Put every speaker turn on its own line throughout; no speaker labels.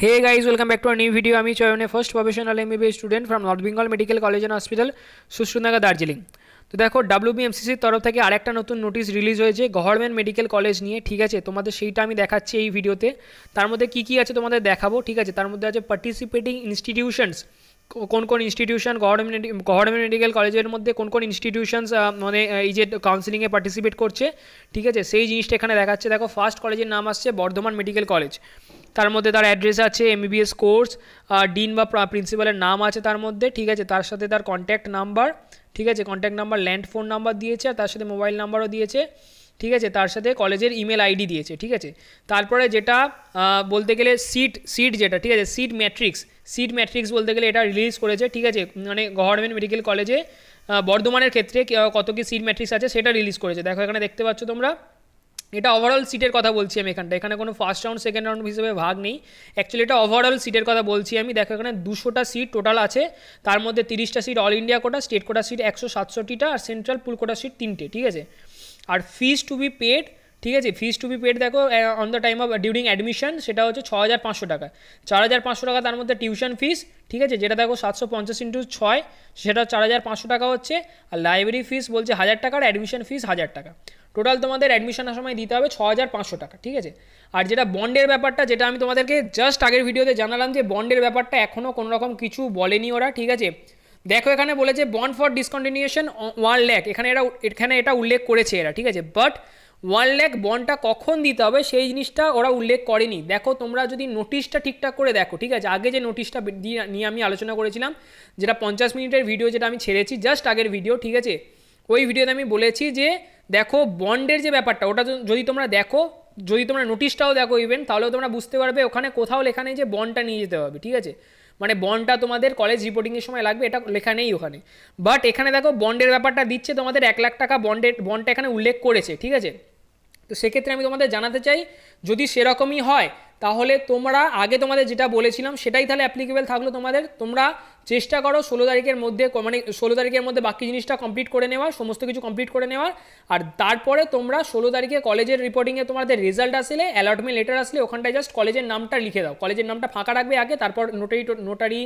hey guys welcome back to new video আমি Chayan a first professional M student from North Bengal medical college and hospital Sushrutanagar Darjeeling তো দেখো ডাব্লিউবিএমসিসির তরফ থেকে আরেকটা নতুন নোটিশ রিলিজ হয়েছে গভর্নমেন্ট মেডিকেল কলেজ নিয়ে ঠিক আছে তোমাদের সেইটা আমি দেখাচ্ছি এই ভিডিওতে তার মধ্যে কী কী আছে তোমাদের দেখাবো ঠিক আছে তার মধ্যে আছে পার্টিসিপেটিং ইনস্টিটিউশনস কোন কোন ইনস্টিটিউশন গভর্নমেন্ট গভর্নমেন্ট মেডিকেল কলেজের মধ্যে কোন কোন ইনস্টিটিউশনস মানে এই যে কাউন্সিলিংয়ে পার্টিসিপেট করছে ঠিক আছে সেই জিনিসটা এখানে দেখাচ্ছে দেখো ফার্স্ট কলেজের নাম আসছে বর্ধমান মেডিকেল কলেজ তার মধ্যে তার অ্যাড্রেস আছে এমবিবিএস কোর্স ডিন বা প্রিন্সিপালের নাম আছে তার মধ্যে ঠিক আছে তার সাথে তার কন্ট্যাক্ট নাম্বার ঠিক আছে contact number land phone number দিয়েছে আর তার সাথে মোবাইল নাম্বারও দিয়েছে ঠিক আছে তার সাথে কলেজের ইমেল আইডি দিয়েছে ঠিক আছে তারপরে যেটা বলতে গেলে সিট সিট যেটা ঠিক আছে সিট ম্যাট্রিক্স সিট ম্যাট্রিক্স বলতে গেলে এটা রিলিজ করেছে ঠিক আছে মানে গভর্নমেন্ট মেডিকেল কলেজে বর্ধমানের ক্ষেত্রে কত কি সিট ম্যাট্রিক্স আছে সেটা রিলিজ করেছে দেখো এখানে দেখতে পাচ্ছ তোমরা এটা ওভারঅল সিটের কথা বলছি আমি এখানটা এখানে কোনো ফার্স্ট রাউন্ড সেকেন্ড রাউন্ড হিসেবে ভাগ নেই অ্যাকচুয়ালি এটা ওভারঅল সিটের কথা বলছি আমি দেখো এখানে দুশোটা সিট টোটাল আছে তার মধ্যে তিরিশটা seat all India quota state quota seat একশো সাতষট্টিটা আর সেন্ট্রাল পুল কোটা সিট তিনটে ঠিক আছে আর ফিজ টু বি পেড ঠিক আছে ফিজ টু বি পেড দেখো on the time of during admission সেটা হচ্ছে ছ হাজার পাঁচশো টাকা চার হাজার পাঁচশো টাকা তার মধ্যে টিউশন ফিস ঠিক আছে যেটা দেখো সাতশো পঞ্চাশ ইন্টু ছয় সেটা চার হাজার পাঁচশো টাকা হচ্ছে আর লাইব্রেরি ফিজ বলছে হাজার টাকা আর অ্যাডমিশন ফিস হাজার টাকা টোটাল তোমাদের অ্যাডমিশনের সময় দিতে হবে ছ হাজার পাঁচশো টাকা ঠিক আছে আর যেটা বন্ডের ব্যাপারটা যেটা আমি তোমাদেরকে জাস্ট আগের ভিডিওতে জানালাম যে বন্ডের ব্যাপারটা এখনও কোনোরকম কিছু বলেনি ওরা ঠিক আছে দেখো এখানে বলেছে bond for discontinuation one lakh এখানে এরা এখানে এটা উল্লেখ করেছে এরা ঠিক আছে বাট ওয়ান ল্যাক বন্ডটা কখন দিতে হবে সেই জিনিসটা ওরা উল্লেখ করেনি দেখো তোমরা যদি নোটিশটা ঠিকঠাক করে দেখো ঠিক আছে আগে যে নোটিশটা দিয়ে নিয়ে আমি আলোচনা করেছিলাম যেটা পঞ্চাশ মিনিটের ভিডিও যেটা আমি ছেড়েছি জাস্ট আগের ভিডিও ঠিক আছে ওই ভিডিওতে আমি বলেছি যে দেখো বন্ডের যে ব্যাপারটা ওটা যদি তোমরা দেখো যদি তোমরা নোটিশটাও দেখো ইভেন তাহলেও তোমরা বুঝতে পারবে ওখানে কোথাও লেখা নেই যে বন্ডটা নিয়ে যেতে হবে ঠিক আছে মানে বন্ডটা তোমাদের কলেজ রিপোর্টিংয়ের সময় লাগবে এটা লেখা নেই ওখানে বাট এখানে দেখো বন্ডের ব্যাপারটা দিচ্ছে তোমাদের এক লাখ টাকা বন্ডের বন্ডটা এখানে উল্লেখ করেছে ঠিক আছে তো সেক্ষেত্রে আমি তোমাদের জানাতে চাই যদি সেরকমই হয় তাহলে তোমরা আগে তোমাদের যেটা বলেছিলাম সেটাই তাহলে অ্যাপ্লিকেবল থাকলো তোমাদের তোমরা চেষ্টা করো ষোলো তারিখের মধ্যে মানে ষোলো তারিখের মধ্যে বাকি জিনিসটা কমপ্লিট করে নেওয়া সমস্ত কিছু কমপ্লিট করে নেওয়ার আর তারপরে তোমরা ষোলো তারিখে কলেজের রিপোর্টিংয়ে তোমাদের রেজাল্ট আসলে অ্যালটমেন্ট লেটার আসলে ওখানটায় জাস্ট কলেজের নামটা লিখে দাও কলেজের নামটা ফাঁকা রাখবে আগে তারপর নোটারি নোটারি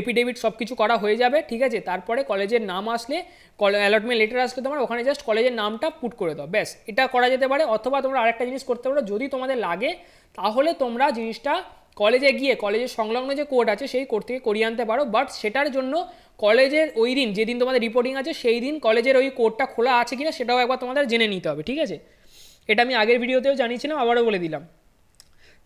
এপিডেভিট সব কিছু করা হয়ে যাবে ঠিক আছে তারপরে কলেজের নাম আসলে অ্যালটমেন্ট লেটার আসলে তোমার ওখানে জাস্ট কলেজের নামটা পুট করে দাও ব্যাস এটা করা যেতে পারে অথবা তোমরা আরেকটা জিনিস করতে পারো যদি তোমাদের লাগে তাহলে তোমরা জিনিসটা কলেজে গিয়ে কলেজের সংলগ্ন যে কোড আছে সেই কোর্ট থেকে করিয়ে আনতে পারো বাট সেটার জন্য কলেজের ওই দিন যেদিন তোমাদের রিপোর্টিং আছে সেই দিন কলেজের ওই কোডটা খোলা আছে কিনা সেটাও একবার তোমাদের জেনে নিতে হবে ঠিক আছে এটা আমি আগের ভিডিওতেও জানিয়েছিলাম আবারও বলে দিলাম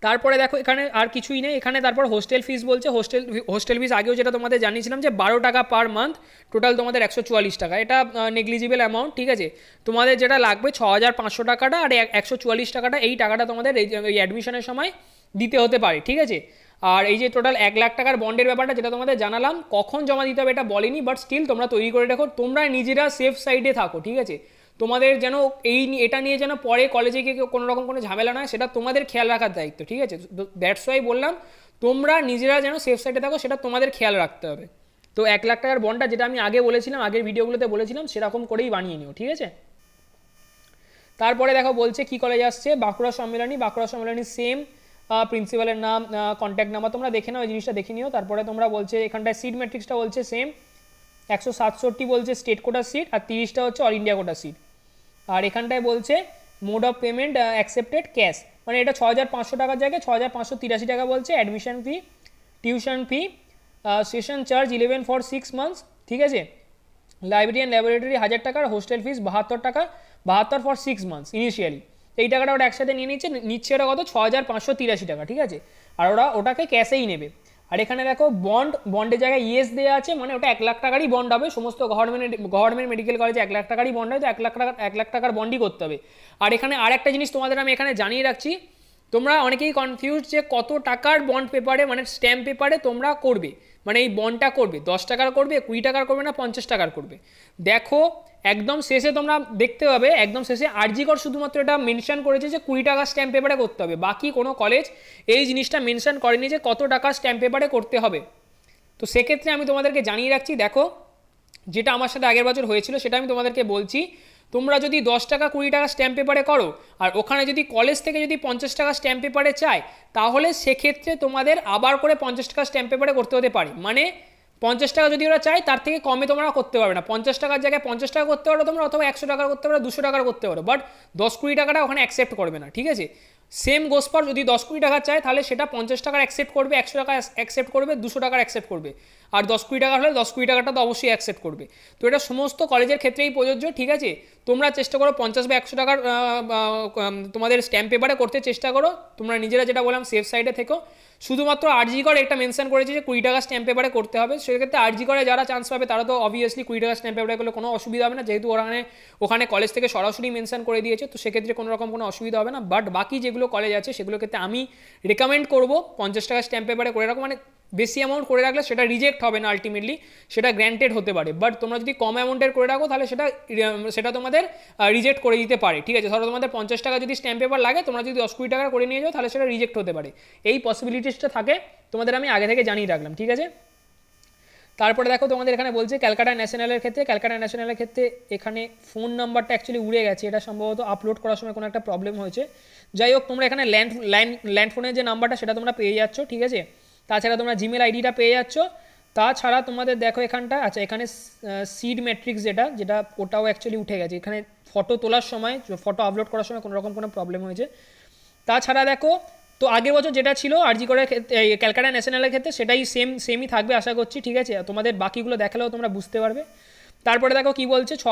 তারপরে দেখো এখানে আর কিছুই নেই এখানে তারপর হোস্টেল ফিস বলছে হোস্টেল হোস্টেল ফিস আগেও যেটা তোমাদের জানিয়েছিলাম যে বারো টাকা পার মান্থ টোটাল তোমাদের একশো চুয়াল্লিশ টাকা এটা নেগলিজিবল অ্যামাউন্ট ঠিক আছে তোমাদের যেটা লাগবে ছ হাজার পাঁচশো টাকাটা আর একশো চুয়াল্লিশ টাকাটা এই টাকাটা তোমাদের এই অ্যাডমিশনের সময় দিতে হতে পারে ঠিক আছে আর এই যে টোটাল এক লাখ টাকার বন্ডের ব্যাপারটা যেটা তোমাদের জানালাম কখন জমা দিতে হবে এটা বলেনি বাট স্টিল তোমরা তৈরি করে রাখো তোমরা নিজেরা সেফ সাইডে থাকো ঠিক আছে তোমাদের যেন এই এটা নিয়ে যেন পরে কলেজে গিয়ে কোনো রকম কোনো ঝামেলা নয় সেটা তোমাদের খেয়াল রাখার দায়িত্ব ঠিক আছে দ্যাটস ওয়াই বললাম তোমরা নিজেরা যেন সেফ সাইডে থাকো সেটা তোমাদের খেয়াল রাখতে হবে তো এক লাখ টাকার বন্ডটা যেটা আমি আগে বলেছিলাম আগের ভিডিওগুলোতে বলেছিলাম সেরকম করেই বানিয়ে নিও ঠিক আছে তারপরে দেখো বলছে কি কলেজ আসছে বাঁকুড়া সম্মেলনী বাঁকুড়া সম্মেলনী সেম প্রিন্সিপালের নাম কন্ট্যাক্ট নাম্বার তোমরা দেখে নাও এই জিনিসটা দেখে নিও তারপরে তোমরা বলছে এখানটায় সিট ম্যাট্রিক্সটা বলছে সেম একশো সাতষট্টি বলছে স্টেট কোটার সিট আর তিরিশটা হচ্ছে অল ইন্ডিয়া কোটার সিট আর এখানটায় বলছে mode of payment accepted cash মানে এটা ছ হাজার পাঁচশো টাকার জায়গায় ছ হাজার পাঁচশো তিরাশি টাকা বলছে admission fee tuition fee session charge eleven for six months ঠিক আছে লাইব্রেরি অ্যান্ড ল্যাবরেটরি হাজার টাকার হোস্টেল ফিস বাহাত্তর টাকা বাহাত্তর ফর সিক্স মান্থস ইনিশিয়ালি এই টাকাটা ওরা একসাথে নিয়ে নিচ্ছে নিচ্ছে ওটা কত ছ হাজার পাঁচশো তিরাশি টাকা ঠিক আছে আর ওরা ওটাকে ক্যাশেই নেবে আর এখানে দেখো বন্ড বন্ডের জায়গায় ইএস দেওয়া আছে মানে ওটা এক লাখ টাকারই বন্ড হবে সমস্ত গভর্নমেন্ট গভর্নমেন্ট মেডিকেল কলেজে এক লাখ টাকারই বন্ড হয় তো এক লাখ টাকা এক লাখ টাকার বন্ডই করতে হবে আর এখানে আর একটা জিনিস তোমাদের আমি এখানে জানিয়ে রাখছি তোমরা অনেকেই কনফিউজ যে কত টাকার বন্ড পেপারে মানে স্ট্যাম্প পেপারে তোমরা করবে মানে এই বনটা করবে দশ টাকার করবে কুড়ি টাকার করবে না পঞ্চাশ টাকার করবে দেখো একদম শেষে তোমরা দেখতে পাবে একদম শেষে আরজিকর শুধুমাত্র এটা মেনশন করেছে যে কুড়ি টাকা স্ট্যাম্প পেপারে করতে হবে বাকি কোনো কলেজ এই জিনিসটা মেনশন করেনি যে কত টাকা স্ট্যাম্প পেপারে করতে হবে তো সেক্ষেত্রে আমি তোমাদেরকে জানিয়ে রাখছি দেখো যেটা আমার সাথে আগের বছর হয়েছিল সেটা আমি তোমাদেরকে বলছি তোমরা যদি দশ টাকা কুড়ি টাকা স্ট্যাম্প পেপারে করো আর ওখানে যদি কলেজ থেকে যদি পঞ্চাশ টাকা স্ট্যাম্প পেপারে চায় তাহলে সেক্ষেত্রে তোমাদের আবার করে পঞ্চাশ টাকা স্ট্যাম্প পেপারে করতে হতে পারে মানে পঞ্চাশ টাকা যদি ওরা চায় তার থেকে কমে তোমরা করতে পারবে না পঞ্চাশ টাকার জায়গায় পঞ্চাশ টাকা করতে পারো তোমরা অথবা একশো টাকার করতে পারো দুশো টাকার করতে পারো বাট দশ কুড়ি টাকাটা ওখানে অ্যাকসেপ্ট করবে না ঠিক আছে সেম গোসপার যদি দশ কুড়ি টাকা চায় তাহলে সেটা পঞ্চাশ টাকার অ্যাকসেপ্ট করবে একশো টাকা অ্যাকসেপ্ট করবে দুশো টাকার অ্যাকসেপ্ট করবে আর দশ কুড়ি টাকা হলে দশ কুড়ি টাকাটা তো অবশ্যই অ্যাকসেপ্ট করবে তো এটা সমস্ত কলেজের ক্ষেত্রেই প্রযোজ্য ঠিক আছে তোমরা চেষ্টা করো পঞ্চাশ বা একশো টাকার তোমাদের স্ট্যাম্প পেপারে করতে চেষ্টা করো তোমরা নিজেরা যেটা বললাম সেফ সাইডে থেকো শুধুমাত্র আরজি কর এটা মেনশন করেছে যে কুড়ি টাকা স্ট্যাম্প পেপারে করতে হবে সেক্ষেত্রে আরজি করে যারা চান্স পাবে তারা তো অবভিয়াসলি কুড়ি টাকা স্ট্যাম্প পেপারে করলে কোনো অসুবিধা হবে না যেহেতু মানে ওখানে ওখানে কলেজ থেকে সরাসরি মেনশন করে দিয়েছে তো সেক্ষেত্রে কোনো রকম কোনো অসুবিধা হবে না বাট বাকি যেগুলো কলেজ আছে সেগুলো ক্ষেত্রে আমি রেকমেন্ড করবো পঞ্চাশ টাকা স্ট্যাম্প পেপারে করে রাখো মানে বেশি অ্যামাউন্ট করে রাখলে সেটা রিজেক্ট হবে না আলটিমেটলি সেটা গ্র্যান্টেড হতে পারে বাট তোমরা যদি কম অ্যামাউন্টের করে রাখো তাহলে সেটা সেটা তোমাদের রিজেক্ট করে দিতে পারে ঠিক আছে ধরো তোমাদের পঞ্চাশ টাকা যদি স্ট্যাম্প পেপার লাগে তোমরা যদি দশ কুড়ি টাকা করে নিয়ে যাও তাহলে সেটা রিজেক্ট হতে পারে এই পসিবিলিটি জিনিসটা থাকে তোমাদের আমি আগে থেকে জানিয়ে রাখলাম ঠিক আছে তারপরে দেখো তোমাদের এখানে বলছে ক্যালকাটা ন্যাশনালের ক্ষেত্রে ক্যালকাটা ন্যাশনালের ক্ষেত্রে এখানে ফোন নাম্বারটা অ্যাকচুয়ালি উড়ে গেছে এটা সম্ভবত আপলোড করার সময় কোনো একটা প্রবলেম হয়েছে যাই হোক তোমরা এখানে ল্যান্ড ল্যান্ড ল্যান্ড ফোনের যে নাম্বারটা সেটা তোমরা পেয়ে যাচ্ছ ঠিক আছে তাছাড়া তোমরা জিমেল আইডিটা পেয়ে যাচ্ছ তাছাড়া তোমাদের দেখো এখানটা আচ্ছা এখানে সিড ম্যাট্রিক্স যেটা যেটা ওটাও অ্যাকচুয়ালি উঠে গেছে এখানে ফটো তোলার সময় ফটো আপলোড করার সময় কোনো রকম কোনো প্রবলেম হয়েছে তাছাড়া দেখো তো আগের বছর যেটা ছিল আরজি করার ক্যালকাটা ন্যাশনালের ক্ষেত্রে সেটাই সেম সেমই থাকবে আশা করছি ঠিক আছে তোমাদের বাকিগুলো দেখালেও তোমরা বুঝতে পারবে তারপরে দেখো কি বলছে ছ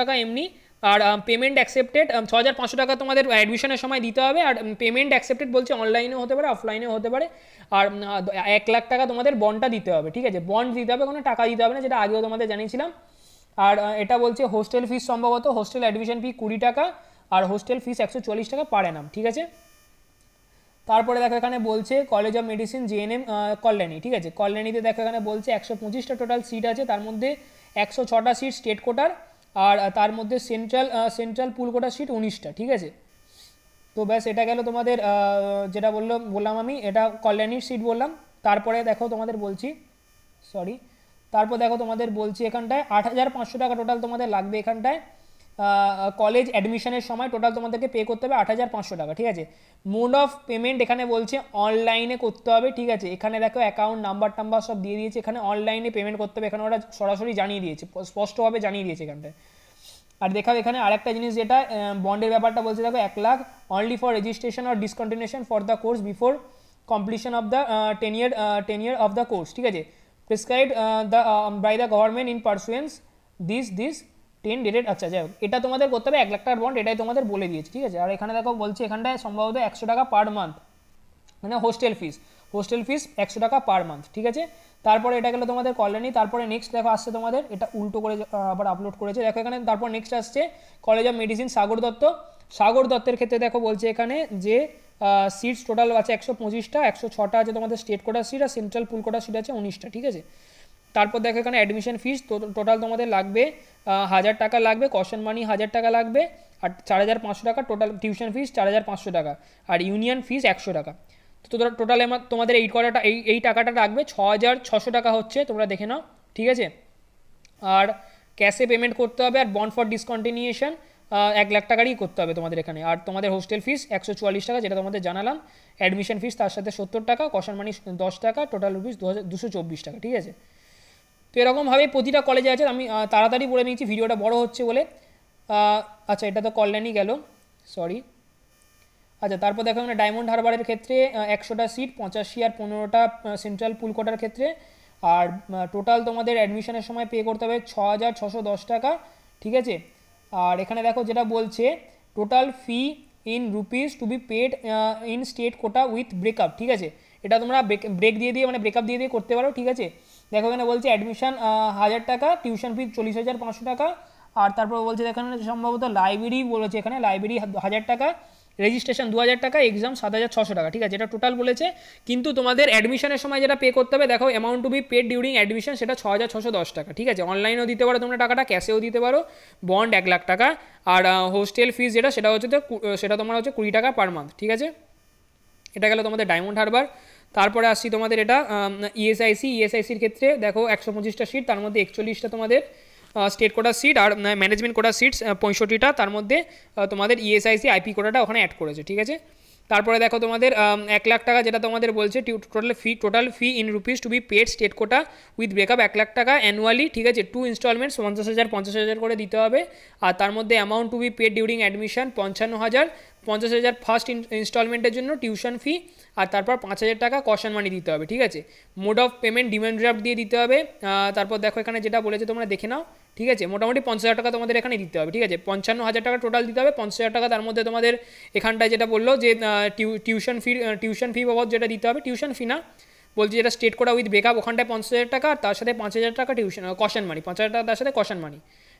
টাকা এমনি আর পেমেন্ট অ্যাকসেপ্টেড ছ হাজার পাঁচশো টাকা তোমাদের অ্যাডমিশনের সময় দিতে হবে আর পেমেন্ট অ্যাকসেপ্টেড বলছে অনলাইনেও হতে পারে অফলাইনেও হতে পারে আর এক লাখ টাকা তোমাদের বন্ডটা দিতে হবে ঠিক আছে বন্ড দিতে হবে কোনো টাকা দিতে হবে না যেটা আগেও তোমাদের জানিয়েছিলাম আর এটা বলছে হোস্টেল ফিস সম্ভবত হোস্টেল অ্যাডমিশন ফি কুড়ি টাকা আর হোস্টেল ফিস একশো টাকা পারে নাম ঠিক আছে তারপরে দেখো এখানে বলছে college of medicine JNM Kalyani ঠিক আছে কল্যাণীতে দেখো এখানে বলছে একশো পঁচিশটা টোটাল সিট আছে তার মধ্যে একশো ছটা সিট স্টেট কোটার আর তার মধ্যে সেন্ট্রাল সেন্ট্রাল পুল কোটার সিট উনিশটা ঠিক আছে তো ব্যাস এটা গেল তোমাদের যেটা বললো বললাম আমি এটা কল্যাণীর সিট বললাম তারপরে দেখো তোমাদের বলছি সরি তারপর দেখো তোমাদের বলছি এখানটায় আট হাজার পাঁচশো টাকা টোটাল তোমাদের লাগবে এখানটায় কলেজ অ্যাডমিশনের সময় টোটাল তোমাদেরকে পে করতে হবে আট হাজার পাঁচশো টাকা ঠিক আছে মোড অফ পেমেন্ট এখানে বলছে অনলাইনে করতে হবে ঠিক আছে এখানে দেখো অ্যাকাউন্ট নাম্বার টাম্বার সব দিয়ে দিয়েছে এখানে অনলাইনে পেমেন্ট করতে হবে এখানে ওরা সরাসরি জানিয়ে দিয়েছে স্পষ্টভাবে জানিয়ে দিয়েছে এখানটায় আর দেখাও এখানে আরেকটা জিনিস যেটা বন্ডের ব্যাপারটা বলছে দেখো এক lakh only for registration or discontinuation for the course before completion of the ten year ten year of the course ঠিক আছে prescribe the by the government in pursuance this this ten dated আচ্ছা যাই হোক এটা তোমাদের করতে হবে এক লাখ টাকার বন্ড এটাই তোমাদের বলে দিয়েছি ঠিক আছে আর এখানে দেখো বলছি এখানটায় সম্ভবত একশো টাকা পার মান্থ মানে হোস্টেল ফিস হোস্টেল ফিস একশো টাকা পার মান্থ ঠিক আছে তারপরে এটা গেলো তোমাদের কলোনি তারপরে নেক্সট দেখো আসছে তোমাদের এটা উল্টো করে আবার আপলোড করেছে দেখো এখানে তারপর নেক্সট আসছে college of medicine Sagar Dutta Sagar দত্তের ক্ষেত্রে দেখো বলছে এখানে যে সিটস টোটাল আছে একশো পঁচিশটা একশো ছটা আছে তোমাদের স্টেট কোটার সিট আর সেন্ট্রাল পুল কোটার সিট আছে উনিশটা ঠিক আছে তারপর দেখো এখানে অ্যাডমিশন ফিস টোটাল তোমাদের লাগবে হাজার টাকা লাগবে কশন মানি হাজার টাকা লাগবে আর চার হাজার পাঁচশো টাকা টোটাল টিউশন ফিস চার হাজার পাঁচশো টাকা আর ইউনিয়ন ফিস একশো টাকা তো টোটাল আমার তোমাদের এই কটাটা এই এই টাকাটা লাগবে ছ হাজার ছশো টাকা হচ্ছে তোমরা দেখে নাও ঠিক আছে আর ক্যাশে পেমেন্ট করতে হবে আর বন্ড ফর ডিসকন্টিনিউশন এক লাখ টাকারই করতে হবে তোমাদের এখানে আর তোমাদের হোস্টেল ফিস একশো চুয়াল্লিশ টাকা যেটা তোমাদের জানালাম অ্যাডমিশন ফিস তার সাথে সত্তর টাকা কশন মানি দশ টাকা টোটাল রুপিস দুশো চব্বিশ টাকা ঠিক আছে তো এরকমভাবে প্রতিটা কলেজে আছে আমি তাড়াতাড়ি বলে নিচ্ছি ভিডিওটা বড় হচ্ছে বলে আচ্ছা এটা তো কল্যাণই গেল সরি আচ্ছা তারপর দেখো আমরা ডায়মন্ড হারবারের ক্ষেত্রে একশোটা সিট পঁচাশি আর পনেরোটা সেন্ট্রাল পুল কোটার ক্ষেত্রে আর টোটাল তোমাদের অ্যাডমিশনের সময় পে করতে হবে ছ হাজার ছশো দশ টাকা ঠিক আছে আর এখানে দেখো যেটা বলছে total fee in rupees to be paid in state quota with breakup ঠিক আছে এটা তোমরা ব্রেক দিয়ে দিয়ে মানে ব্রেকআপ দিয়ে দিয়ে করতে পারো ঠিক আছে দেখো এখানে বলছে অ্যাডমিশন হাজার টাকা টিউশন ফি চল্লিশ হাজার পাঁচশো টাকা আর তারপর বলছে এখানে সম্ভবত লাইব্রেরি বলেছে এখানে লাইব্রেরি হাজার টাকা রেজিস্ট্রেশন দু হাজার টাকা এক্সাম সাত হাজার ছশো টাকা ঠিক আছে এটা টোটাল বলেছে কিন্তু তোমাদের অ্যাডমিশনের সময় যেটা পে করতে হবে দেখো amount to be paid during admission সেটা ছ হাজার ছশো দশ টাকা ঠিক আছে অনলাইনেও দিতে পারো তোমরা টাকাটা ক্যাশেও দিতে পারো বন্ড এক লাখ টাকা আর হোস্টেল ফিস যেটা সেটা হচ্ছে তো সেটা তোমার হচ্ছে কুড়ি টাকা পার মান্থ ঠিক আছে এটা গেল তোমাদের ডায়মন্ড হারবার তারপরে আসছি তোমাদের এটা ইএসআইসি e e ইএসআইসির ক্ষেত্রে দেখো একশো পঁচিশটা সিট তার মধ্যে একচল্লিশটা তোমাদের স্টেট কোটার সিট আর ম্যানেজমেন্ট কোটার সিটস পঁয়ষট্টিটা তার মধ্যে তোমাদের ইএসআইসি আইপি কোটাটা ওখানে অ্যাড করেছে ঠিক আছে তারপরে দেখো তোমাদের এক লাখ টাকা যেটা তোমাদের বলছে total fee total fee in rupees to be paid state quota with breakup এক লাখ টাকা অ্যানুয়ালি ঠিক আছে টু ইনস্টলমেন্টস পঞ্চাশ হাজার পঞ্চাশ হাজার করে দিতে হবে আর তার মধ্যে amount to be paid during admission পঞ্চান্ন হাজার পঞ্চাশ হাজার ফার্স্ট ইনস্টলমেন্টের জন্য টিউশন ফি আর তারপর পাঁচ হাজার টাকা কশন মানি দিতে হবে ঠিক আছে mode of payment demand draft দিয়ে দিতে হবে তারপর দেখো এখানে যেটা বলেছে তোমরা দেখে নাও ঠিক আছে মোটামুটি পঞ্চাশ হাজার টাকা তোমাদের এখানে দিতে হবে ঠিক আছে পঞ্চান্ন হাজার টাকা টোটাল দিতে হবে পঞ্চাশ হাজার টাকা তার মধ্যে তোমাদের এখানটায় যেটা বললো যে টিউশন ফি টিউশন ফি বাবদ যেটা দিতে হবে টিউশন ফি না বলছি যেটা স্টেট করা উইথ ব্রেকআপ ওখানটায় পঞ্চাশ হাজার টাকা আর তার সাথে পাঁচ হাজার টাকা টিউশন কশন মানি পাঁচ হাজার টাকা তার সাথে কশন মানি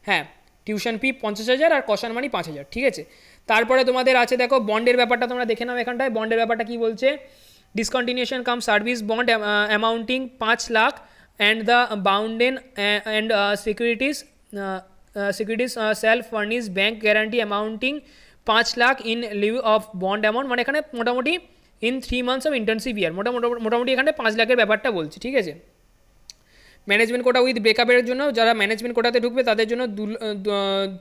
হ্যাঁ টিউশন ফি পঞ্চাশ হাজার আর কষান মানি পাঁচ হাজার ঠিক আছে তারপরে তোমাদের আছে দেখো বন্ডের ব্যাপারটা তোমরা দেখে নাও এখানটায় বন্ডের ব্যাপারটা কি বলছে discontinuation cum service bond amounting পাঁচ lakh and the bounden and securities securities self furnish bank guarantee amounting পাঁচ lakh in lieu of bond amount মানে এখানে মোটামুটি in three months of internship year মোটামুটি মোটামুটি এখানে পাঁচ লাখের ব্যাপারটা বলছে ঠিক আছে ম্যানেজমেন্ট কোটা উইথ ব্রেকআপের জন্য যারা ম্যানেজমেন্ট কোটাতে ঢুকবে তাদের জন্য দু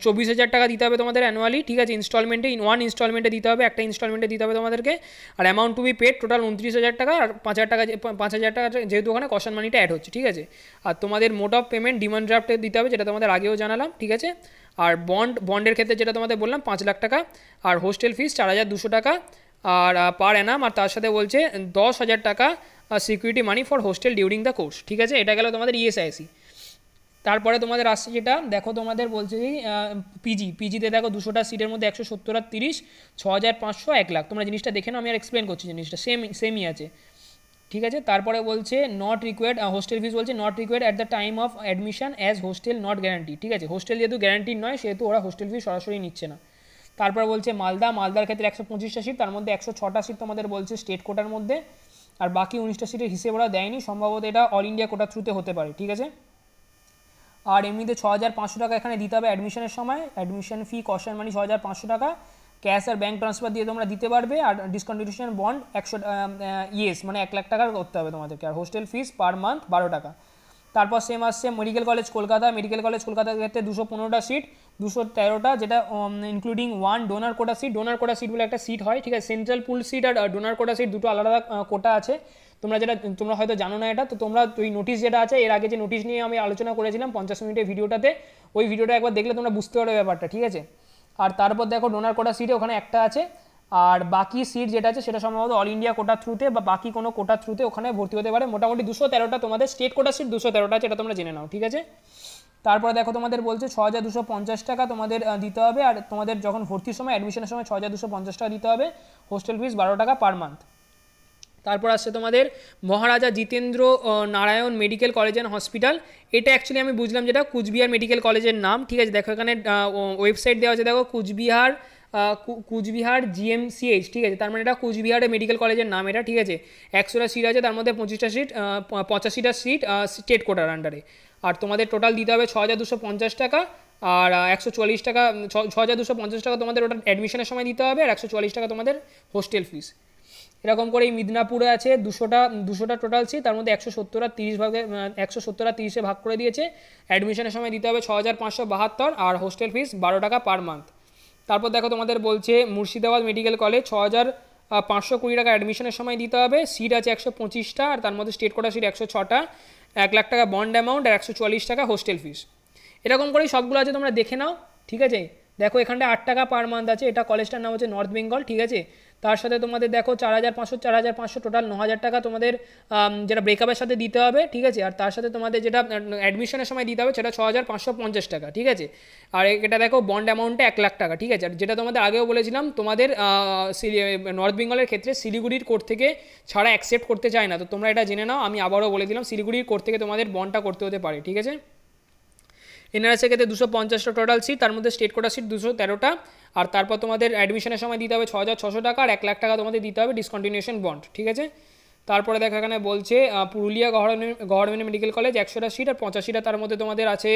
চব্বিশ হাজার টাকা দিতে হবে তোমাদের অ্যানুয়ালি ঠিক আছে ইনস্টলমেন্টে ইন ওয়ান ইনস্টলমেন্টে দিতে হবে একটা ইনস্টলমেন্টে দিতে হবে তোমাদেরকে আর amount to be paid total উনত্রিশ হাজার টাকা আর পাঁচ হাজার টাকা পাঁচ হাজার টাকা যেহেতু ওখানে কশন মানিটা অ্যাড হচ্ছে ঠিক আছে আর তোমাদের মোট অফ পেমেন্ট ডিমান্ড ড্রাফটে দিতে হবে যেটা তোমাদের আগেও জানালাম ঠিক আছে আর বন্ড বন্ডের ক্ষেত্রে যেটা তোমাদের বললাম পাঁচ লাখ টাকা আর হোস্টেল ফিস চার হাজার দুশো টাকা আর পার অ্যানাম আর তার সাথে বলছে দশ হাজার টাকা security money for hostel during the course ঠিক আছে এটা গেল তোমাদের ইএসআইসি e তারপরে তোমাদের আসছে যেটা দেখো তোমাদের বলছে পিজি পিজিতে দেখো দুশোটা সিটের মধ্যে একশো সত্তর আর তিরিশ ছ হাজার পাঁচশো এক লাখ তোমরা জিনিসটা দেখে নাও আমি আর এক্সপ্লেন করছি জিনিসটা সেম সেমই আছে ঠিক আছে তারপরে বলছে নট রিকোয়ার্ড হোস্টেল ফিস বলছে not required at the time of admission as hostel not guarantee ঠিক আছে হোস্টেল যেহেতু গ্যারান্টি নয় সেহেতু ওরা হোস্টেল ফিজ সরাসরি নিচ্ছে না তারপরে বলছে মালদা মালদার ক্ষেত্রে একশো পঁচিশটা সিট তার মধ্যে একশো ছটা সিট তোমাদের বলছে স্টেট কোটার মধ্যে আর বাকি উনিশটা সিটের হিসেব ওরা দেয়নি সম্ভবত এটা অল ইন্ডিয়া কোটা থ্রুতে হতে পারে ঠিক আছে আর এমনিতে ছ হাজার পাঁচশো টাকা এখানে দিতে হবে অ্যাডমিশনের সময় অ্যাডমিশন ফি কশন মানি ছ হাজার পাঁচশো টাকা ক্যাশ আর ব্যাঙ্ক ট্রান্সফার দিয়ে তোমরা দিতে পারবে আর ডিসকন্টিনিউশন বন্ড একশো ইয়েস মানে এক লাখ টাকার করতে হবে তোমাদেরকে আর হোস্টেল ফিস পার মান্থ বারো টাকা তারপর সেম আসছে medical college Kolkata medical college কলকাতার ক্ষেত্রে দুশো পনেরোটা সিট দুশো তেরোটা যেটা including one donor quota seat donor quota seat বলে একটা সিট হয় ঠিক আছে সেন্ট্রাল পুল সিট আর ডোনার কোটা সিট দুটো আলাদা কোটা আছে তোমরা যেটা তোমরা হয়তো জানো না এটা তো তোমরা ওই নোটিশ যেটা আছে এর আগে যে নোটিশ নিয়ে আমি আলোচনা করেছিলাম পঞ্চাশ মিনিটের ভিডিওটাতে ওই ভিডিওটা একবার দেখলে তোমরা বুঝতে পারবে ব্যাপারটা ঠিক আছে আর তারপর দেখো ডোনার কোটা সিটে ওখানে একটা আছে আর বাকি সিট যেটা আছে সেটা সম্ভবত অল ইন্ডিয়া কোটা থ্রুতে বা বাকি কোনো কোটা থ্রুতে ওখানে ভর্তি হতে পারে মোটামুটি দুশো তেরোটা তোমাদের স্টেট কোটা সিট দুশো তেরোটা আছে এটা তোমরা জেনে নাও ঠিক আছে তারপরে দেখো তোমাদের বলছে ছ হাজার দুশো পঞ্চাশ টাকা তোমাদের দিতে হবে আর তোমাদের যখন ভর্তির সময় অ্যাডমিশনের সময় ছ হাজার দুশো পঞ্চাশ টাকা দিতে হবে হোস্টেল ফিস বারো টাকা পার মান্থ তারপর আসছে তোমাদের Maharaja Jitendra Narayan medical college and hospital এটা অ্যাকচুয়ালি আমি বুঝলাম যেটা কুচবিহার মেডিকেল কলেজের নাম ঠিক আছে দেখো এখানে ওয়েবসাইট দেওয়া আছে দেখো কুচবিহার কুচবিহার জিএমসিএইচ ঠিক আছে তার মানে এটা কুচবিহারে মেডিকেল কলেজের নাম এটা ঠিক আছে একশোটা সিট আছে তার মধ্যে পঁচিশটা সিট পঁচাশিটা সিট স্টেট কোটার আন্ডারে আর তোমাদের টোটাল দিতে হবে ছ হাজার দুশো পঞ্চাশ টাকা আর একশো চল্লিশ টাকা ছ হাজার দুশো পঞ্চাশ টাকা তোমাদের ওটা অ্যাডমিশনের সময় দিতে হবে আর একশো চল্লিশ টাকা তোমাদের হোস্টেল ফিস এরকম করে এই মিদনাপুরে আছে দুশোটা দুশোটা টোটাল সিট তার মধ্যে একশো সত্তর আর তিরিশ ভাগে একশো সত্তর আর তিরিশে ভাগ করে দিয়েছে অ্যাডমিশনের সময় দিতে হবে ছ হাজার পাঁচশো বাহাত্তর আর হোস্টেল ফিস বারো টাকা পার মান্থ তারপর দেখো তোমাদের বলছে মুর্শিদাবাদ মেডিকেল কলেজ ছ হাজার পাঁচশো কুড়ি টাকা অ্যাডমিশনের সময় দিতে হবে সিট আছে একশো পঁচিশটা আর তার মধ্যে স্টেট কোটা সিট একশো ছটা এক লাখ টাকা বন্ড অ্যামাউন্ট আর একশো চুয়াল্লিশ টাকা হোস্টেল ফিস এরকম করেই সবগুলো আছে তোমরা দেখে নাও ঠিক আছে দেখো এখানটা আট টাকা পার মান্থ আছে এটা কলেজটার নাম হচ্ছে নর্থ বেঙ্গল ঠিক আছে তার সাথে তোমাদের দেখো চার হাজার পাঁচশো চার হাজার পাঁচশো টোটাল ন হাজার টাকা তোমাদের যেটা ব্রেকআপের সাথে দিতে হবে ঠিক আছে আর তার সাথে তোমাদের যেটা অ্যাডমিশনের সময় দিতে হবে সেটা ছ হাজার পাঁচশো পঞ্চাশ টাকা ঠিক আছে আর এটা দেখো বন্ড অ্যামাউন্টটা এক লাখ টাকা ঠিক আছে আর যেটা তোমাদের আগেও বলেছিলাম তোমাদের নর্থ বেঙ্গলের ক্ষেত্রে শিলিগুড়ির কোর্ট থেকে ছাড়া অ্যাকসেপ্ট করতে চায় না তো তোমরা এটা জেনে নাও আমি আবারও বলে দিলাম শিলিগুড়ির কোর্ট থেকে তোমাদের বন্ডটা করতে হতে পারে ঠিক আছে এনআরএসের ক্ষেত্রে দুশো পঞ্চাশটা টোটাল সিট তার মধ্যে স্টেট কোটা সিট দুশো তেরোটা আর তারপর তোমাদের অ্যাডমিশনের সময় দিতে হবে ছ হাজার ছশো টাকা আর এক লাখ টাকা তোমাদের দিতে হবে ডিসকন্টিনিউশন বন্ড ঠিক আছে তারপরে দেখো এখানে বলছে পুরুলিয়া গভর্নমেন্ট মেডিকেল কলেজ একশোটা সিট আর পঁচাশিটা তার মধ্যে তোমাদের আছে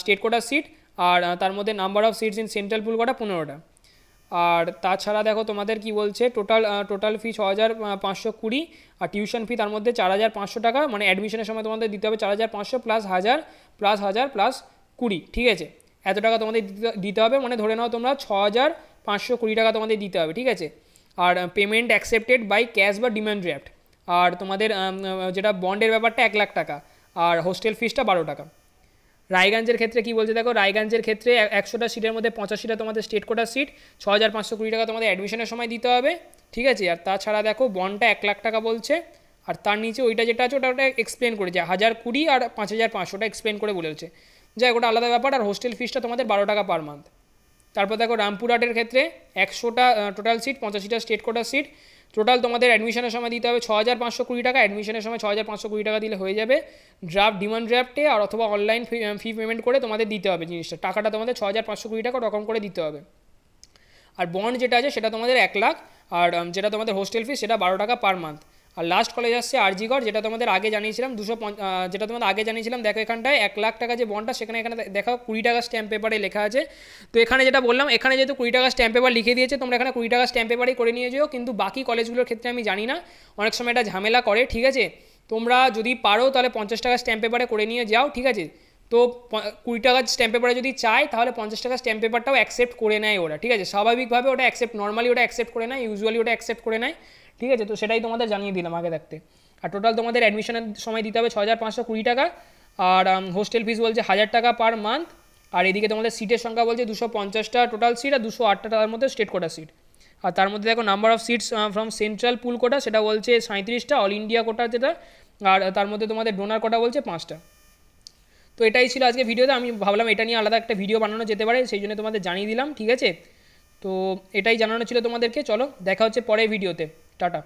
স্টেট কোটার সিট আর তার মধ্যে number of seats in central pool কটা পনেরোটা আর তাছাড়া দেখো তোমাদের কি বলছে টোটাল টোটাল ফি ছ হাজার পাঁচশো কুড়ি আর টিউশন ফি তার মধ্যে চার হাজার পাঁচশো টাকা মানে অ্যাডমিশনের সময় তোমাদের দিতে হবে চার হাজার পাঁচশো প্লাস হাজার প্লাস হাজার প্লাস কুড়ি ঠিক আছে এত টাকা তোমাদের দিতে হবে মানে ধরে নাও তোমরা ছ হাজার পাঁচশো কুড়ি টাকা তোমাদের দিতে হবে ঠিক আছে আর পেমেন্ট অ্যাকসেপ্টেড বাই ক্যাশ বা ডিমান্ড ড্রাফ্ট আর তোমাদের যেটা বন্ডের ব্যাপারটা এক লাখ টাকা আর হোস্টেল ফিসটা বারো টাকা রায়গঞ্জের ক্ষেত্রে কি বলছে দেখো রায়গঞ্জের ক্ষেত্রে একশোটা সিটের মধ্যে পঁচাশিটা তোমাদের স্টেট কোটার সিট ছ হাজার পাঁচশো কুড়ি টাকা তোমাদের অ্যাডমিশনের সময় দিতে হবে ঠিক আছে আর তাছাড়া দেখো বনটা এক লাখ টাকা বলছে আর তার নিচে ওইটা যেটা আছে ওটা ওটা এক্সপ্লেন করেছে হাজার কুড়ি আর পাঁচ হাজার পাঁচশোটা এক্সপ্লেন করে বলেছে যাই ওটা আলাদা ব্যাপার আর হোস্টেল ফিসটা তোমাদের বারো টাকা পার মান্থ তারপর দেখো রামপুরহাটের ক্ষেত্রে একশোটা টোটাল সিট পঁচাশিটা স্টেট কোটার সিট টোটাল তোমাদের অ্যাডমিশনের সময় দিতে হবে ছ হাজার পাঁচশো কুড়ি টাকা অ্যাডমিশনের সময় ছ হাজার পাঁচশো কুড়ি টাকা দিলে হয়ে যাবে ড্রাফট ডিমান্ড ড্রাফটে আর অথবা অনলাইন ফি পেমেন্ট করে তোমাদের দিতে হবে জিনিসটা টাকাটা তোমাদের ছ হাজার পাঁচশো কুড়ি টাকা রকম করে দিতে হবে আর বন্ড যেটা আছে সেটা তোমাদের এক লাখ আর যেটা তোমাদের হোস্টেল ফিস সেটা বারো টাকা পার মান্থ আর লাস্ট কলেজ আসছে আরজিগড় যেটা তোমাদের আগে জানিয়েছিলাম দুশো যেটা তোমাদের আগে জানিয়েছিলাম দেখো এখানটায় এক লাখ টাকা যে বন্ডটা সেখানে এখানে দেখো কুড়ি টাকা স্ট্যাম্প পেপারে লেখা আছে তো এখানে যেটা বললাম এখানে যেহেতু কুড়ি টাকা স্ট্যাম্প পেপার লিখে দিয়েছে তোমরা এখানে কুড়ি টাকা স্ট্যাম্প পেপারই করে নিয়ে যেও কিন্তু বাকি কলেজগুলোর ক্ষেত্রে আমি জানি না অনেক সময় এটা ঝামেলা করে ঠিক আছে তোমরা যদি পারো তাহলে পঞ্চাশ টাকা স্ট্যাম্প পেপারে করে নিয়ে যাও ঠিক আছে তো কুড়ি টাকার স্ট্যাম্প পেপারে যদি চায় তাহলে পঞ্চাশ টাকা স্ট্যাম্প পেপারটাও অ্যাকসেপ্ট করে নেয় ওরা ঠিক আছে স্বাভাবিকভাবে ওটা অ্যাকসেপ্ট নর্মালি ওটা অ্যাকসেপ্ট করে নেয় ইউজুয়ালি ওটা অ্যাকসেপ্ট করে নেয় ঠিক আছে তো সেটাই তোমাদের জানিয়ে দিলাম আগে দেখতে আর টোটাল তোমাদের অ্যাডমিশনের সময় দিতে হবে ছ হাজার পাঁচশো কুড়ি টাকা আর হোস্টেল ফিস বলছে হাজার টাকা পার মান্থ আর এদিকে তোমাদের সিটের সংখ্যা বলছে দুশো পঞ্চাশটা টোটাল সিট আর দুশো আটটা টাকার মধ্যে স্টেট কোটা সিট আর তার মধ্যে দেখো number of seats from central pool quota সেটা বলছে সাঁত্রিশটা অল ইন্ডিয়া কোটা যেটা আর তার মধ্যে তোমাদের ডোনার কোটা বলছে পাঁচটা তো এটাই ছিল আজকে ভিডিওতে আমি ভাবলাম এটা নিয়ে আলাদা একটা ভিডিও বানানো যেতে পারে সেই জন্য তোমাদের জানিয়ে দিলাম ঠিক আছে তো এটাই জানানো ছিল তোমাদেরকে চলো দেখা হচ্ছে পরে ভিডিওতে টাটা